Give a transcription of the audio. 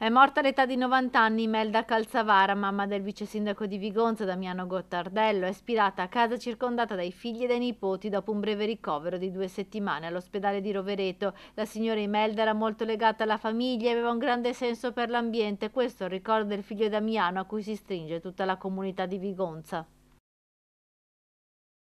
È morta all'età di 90 anni Imelda Calzavara, mamma del vice sindaco di Vigonza Damiano Gottardello, è spirata a casa circondata dai figli e dai nipoti dopo un breve ricovero di due settimane all'ospedale di Rovereto. La signora Imelda era molto legata alla famiglia e aveva un grande senso per l'ambiente, questo è il ricordo del figlio Damiano a cui si stringe tutta la comunità di Vigonza.